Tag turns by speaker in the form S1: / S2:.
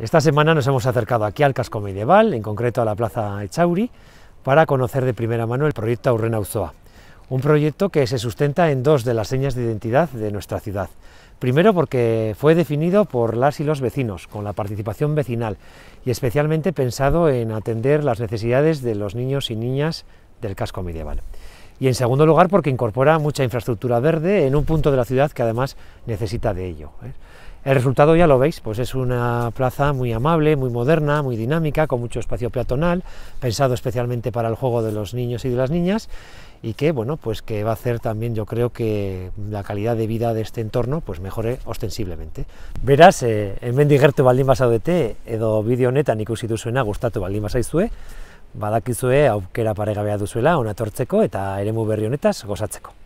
S1: Esta semana nos hemos acercado aquí al casco medieval, en concreto a la Plaza Echauri, para conocer de primera mano el proyecto Aurrena Uzoa, un proyecto que se sustenta en dos de las señas de identidad de nuestra ciudad. Primero porque fue definido por las y los vecinos, con la participación vecinal, y especialmente pensado en atender las necesidades de los niños y niñas del casco medieval y en segundo lugar porque incorpora mucha infraestructura verde en un punto de la ciudad que además necesita de ello. ¿eh? El resultado ya lo veis, pues es una plaza muy amable, muy moderna, muy dinámica, con mucho espacio peatonal, pensado especialmente para el juego de los niños y de las niñas y que bueno, pues que va a hacer también yo creo que la calidad de vida de este entorno pues mejore ostensiblemente. Verás, eh, en digertu de t, edo bideo netan ikusi duzuena gustatu baldin badakizue aukera paregabea duzuela onatortzeko eta eremu berri honetaz gozatzeko.